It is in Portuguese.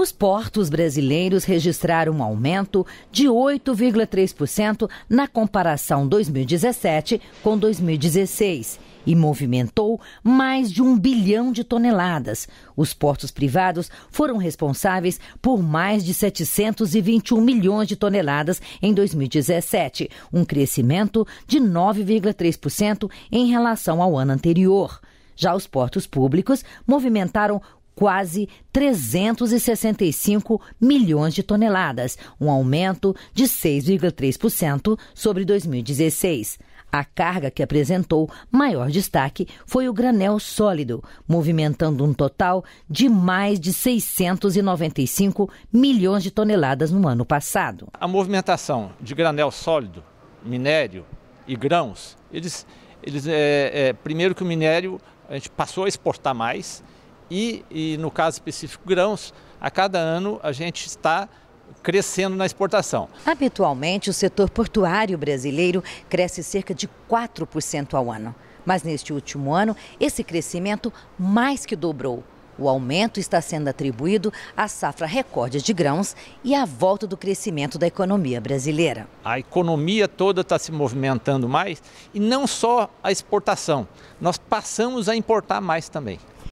Os portos brasileiros registraram um aumento de 8,3% na comparação 2017 com 2016 e movimentou mais de um bilhão de toneladas. Os portos privados foram responsáveis por mais de 721 milhões de toneladas em 2017, um crescimento de 9,3% em relação ao ano anterior. Já os portos públicos movimentaram quase 365 milhões de toneladas, um aumento de 6,3% sobre 2016. A carga que apresentou maior destaque foi o granel sólido, movimentando um total de mais de 695 milhões de toneladas no ano passado. A movimentação de granel sólido, minério e grãos, eles, eles é, é, primeiro que o minério a gente passou a exportar mais, e, e, no caso específico grãos, a cada ano a gente está crescendo na exportação. Habitualmente, o setor portuário brasileiro cresce cerca de 4% ao ano. Mas neste último ano, esse crescimento mais que dobrou. O aumento está sendo atribuído à safra recorde de grãos e à volta do crescimento da economia brasileira. A economia toda está se movimentando mais e não só a exportação, nós passamos a importar mais também.